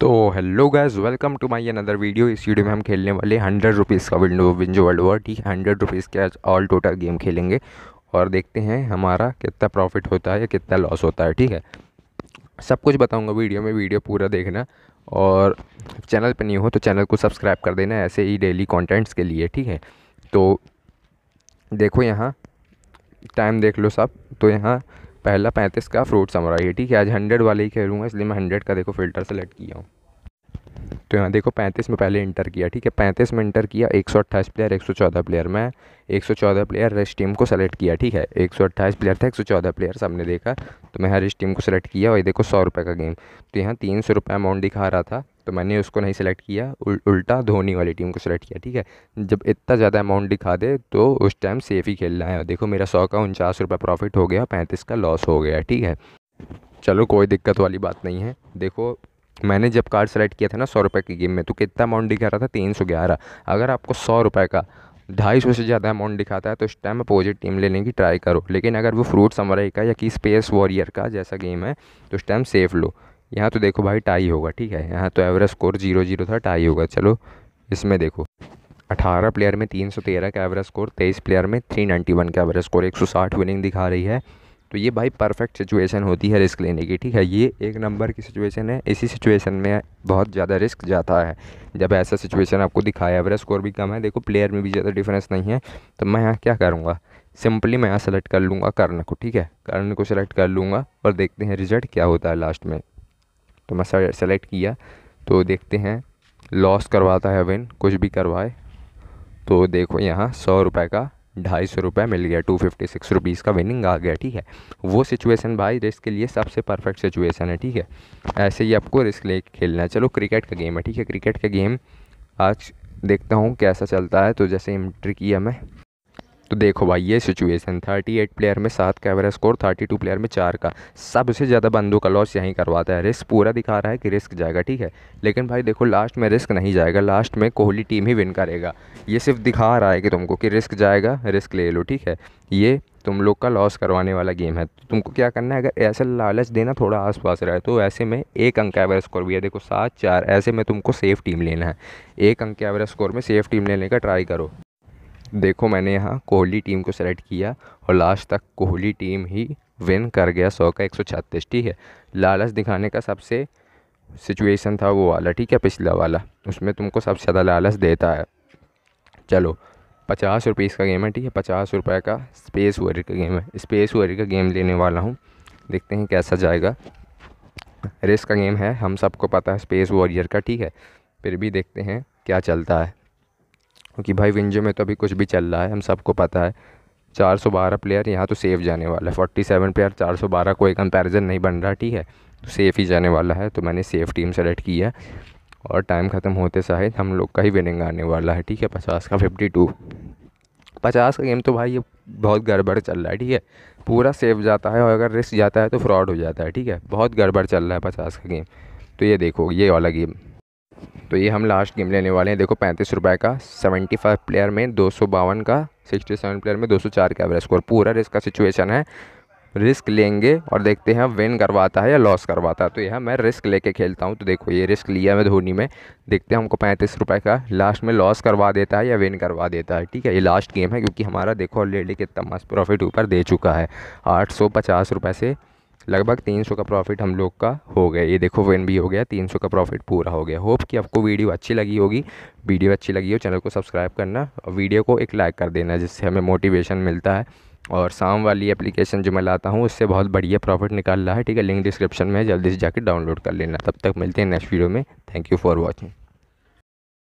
तो hello guys welcome to my another video इस वीडियो में हम खेलने वाले हंड्रेड रुपीज़ का विंडो विंजो वर्ल्ड वॉर ठीक है हंड्रेड रुपीज़ के आज ऑल टोटल गेम खेलेंगे और देखते हैं हमारा कितना प्रॉफिट होता है या कितना लॉस होता है ठीक है सब कुछ बताऊंगा वीडियो में वीडियो पूरा देखना और चैनल पर नहीं हो तो चैनल को सब्सक्राइब कर देना ऐसे ही डेली कॉन्टेंट्स के लिए ठीक है तो देखो यहाँ टाइम देख लो सब तो यहाँ पहला पैंतीस का फ्रूट समराई है ठीक है आज हंड्रेड वाले ही खेलूँगा इसलिए मैं हंड्रेड का देखो फिल्टर सेलेक्ट किया हूँ तो यहाँ देखो पैंतीस में पहले इंटर किया ठीक है पैंतीस में इंटर किया एक सौ अट्ठाईस प्लेयर एक सौ चौदह प्लेयर मैं एक सौ चौदह प्लेयर हर टीम को सेलेक्ट किया ठीक है एक सौ अट्ठाईस प्लेयर था एक सौ चौदह प्लेयर सबने देखा तो मैं हर टीम को सेलेक्ट किया और ये देखो सौ रुपये का गेम तो यहाँ तीन सौ रुपये अमाउंट दिखा रहा था तो मैंने उसको नहीं सिलेक्ट किया उल, उल्टा धोनी वाली टीम को सेलेक्ट किया ठीक है जब इतना ज़्यादा अमाउंट दिखा दे तो उस टाइम सेफ ही खेलना है देखो मेरा सौ का उनचास रुपये प्रॉफिट हो गया पैंतीस का लॉस हो गया ठीक है चलो कोई दिक्कत वाली बात नहीं है देखो मैंने जब कार्ड सेलेक्ट किया था ना सौ रुपये की गेम में तो कितना अमाउंट दिखा रहा था तीन सौ ग्यारह अगर आपको सौ रुपये का ढाई सौ से ज़्यादा अमाउंट दिखाता है तो उस टाइम अपोजिट टीम लेने की ट्राई करो लेकिन अगर वो फ्रूट समराई का या कि स्पेस वॉरियर का जैसा गेम है तो उस टाइम सेफ लो यहाँ तो देखो भाई टाई होगा ठीक है यहाँ तो एवरेज स्कोर जीरो जीरो था टाई होगा चलो इसमें देखो अठारह प्लेयर में तीन सौ तेरह का एवरेज स्कोर तेईस प्लेयर में थ्री नाइन्टी वन का एवरेज स्कोर एक सौ साठ विनिंग दिखा रही है तो ये भाई परफेक्ट सिचुएशन होती है रिस्क लेने की ठीक है ये एक नंबर की सिचुएशन है इसी सिचुएशन में बहुत ज़्यादा रिस्क जाता है जब ऐसा सिचुएशन आपको दिखाया एवरेज स्कोर भी कम है देखो प्लेयर में भी ज़्यादा डिफरेंस नहीं है तो मैं यहाँ क्या करूँगा सिंपली मैं यहाँ सेलेक्ट कर लूँगा कर्ण को ठीक है कर्ण को सेलेक्ट कर लूँगा और देखते हैं रिजल्ट क्या होता है लास्ट में तो मैं सेलेक्ट किया तो देखते हैं लॉस करवाता है विन कुछ भी करवाए तो देखो यहाँ सौ रुपये का ढाई सौ रुपये मिल गया टू फिफ्टी सिक्स रुपीज़ का विनिंग आ गया ठीक है वो सिचुएशन भाई रिस्क के लिए सबसे परफेक्ट सिचुएशन है ठीक है ऐसे ही आपको रिस्क ले खेलना है चलो क्रिकेट का गेम है ठीक है क्रिकेट का गेम आज देखता हूँ कैसा चलता है तो जैसे एंट्री किया मैं तो देखो भाई ये सिचुएशन थर्टी एट प्लेयर में सात का average score thirty two player में चार का सबसे ज़्यादा बंदूक का लॉस यहीं करवाता है रिस्क पूरा दिखा रहा है कि रिस्क जाएगा ठीक है लेकिन भाई देखो लास्ट में रिस्क नहीं जाएगा लास्ट में कोहली टीम ही विन करेगा ये सिर्फ दिखा रहा है कि तुमको कि रिस्क जाएगा रिस्क ले लो ठीक है ये तुम लोग का लॉस करवाने वाला गेम है तो तुमको क्या करना है अगर ऐसा लालच देना थोड़ा आस पास रहे तो ऐसे में एक अंक एवरेज स्कोर भी है देखो सात चार ऐसे में तुमको सेफ़ टीम लेना है एक अंक एवरेज स्कोर में सेफ़ टीम लेने का ट्राई करो देखो मैंने यहाँ कोहली टीम को सेलेक्ट किया और लास्ट तक कोहली टीम ही विन कर गया सौ का एक सौ छत्तीस ठीक है लालच दिखाने का सबसे सिचुएशन था वो वाला ठीक है पिछला वाला उसमें तुमको सबसे ज़्यादा लालच देता है चलो पचास रुपये इसका गेम है ठीक है पचास रुपये का स्पेस वरी का गेम है स्पेस वरी का गेम लेने वाला हूँ देखते हैं कैसा जाएगा रेस का गेम है हम सबको पता है स्पेस वॉरियर का ठीक है फिर भी देखते हैं क्या चलता है क्योंकि भाई विंजो में तो अभी कुछ भी चल रहा है हम सबको पता है 412 प्लेयर यहाँ तो सेफ जाने वाला है 47 प्लेयर 412 कोई कंपैरिजन नहीं बन रहा ठीक है तो सेफ़ ही जाने वाला है तो मैंने सेफ़ टीम सेलेक्ट की है और टाइम ख़त्म होते शायद हम लोग का ही विनिंग आने वाला है ठीक है पचास का फिफ्टी टू पचास का गेम तो भाई ये बहुत गड़बड़ चल रहा है ठीक है पूरा सेफ जाता है और अगर रिस्क जाता है तो फ्रॉड हो जाता है ठीक है बहुत गड़बड़ चल रहा है पचास का गेम तो ये देखो ये वाला गेम तो ये हम लास्ट गेम लेने वाले हैं देखो पैंतीस रुपये का सेवेंटी फाइव प्लेयर में दो सौ बावन का सिक्सटी सेवन प्लेयर में दो सौ चार का एवरेज स्कोर पूरा रिस्क का सिचुएशन है रिस्क लेंगे और देखते हैं विन करवाता है या लॉस करवाता है तो यह मैं रिस्क लेके खेलता हूँ तो देखो ये रिस्क लिया मैं धोनी में देखते हैं हमको पैंतीस रुपये का लास्ट में लॉस करवा देता है या विन करवा देता है ठीक है ये लास्ट गेम है क्योंकि हमारा देखो ऑलरेडी कितना मस्त प्रॉफिट ऊपर दे चुका है आठ सौ पचास से लगभग 300 का प्रॉफिट हम लोग का हो गया ये देखो वेन भी हो गया 300 का प्रॉफिट पूरा हो गया होप कि आपको वीडियो अच्छी लगी होगी वीडियो अच्छी लगी हो चैनल को सब्सक्राइब करना और वीडियो को एक लाइक कर देना जिससे हमें मोटिवेशन मिलता है और शाम वाली एप्लीकेशन जो मैं लाता हूँ उससे बहुत बढ़िया प्रॉफिट निकाल रहा है ठीक है लिंक डिस्क्रिप्शन में जल्दी से जाकर डाउनलोड कर लेना तब तक मिलते हैं नेक्स्ट वीडियो में थैंक यू फॉर वॉचिंग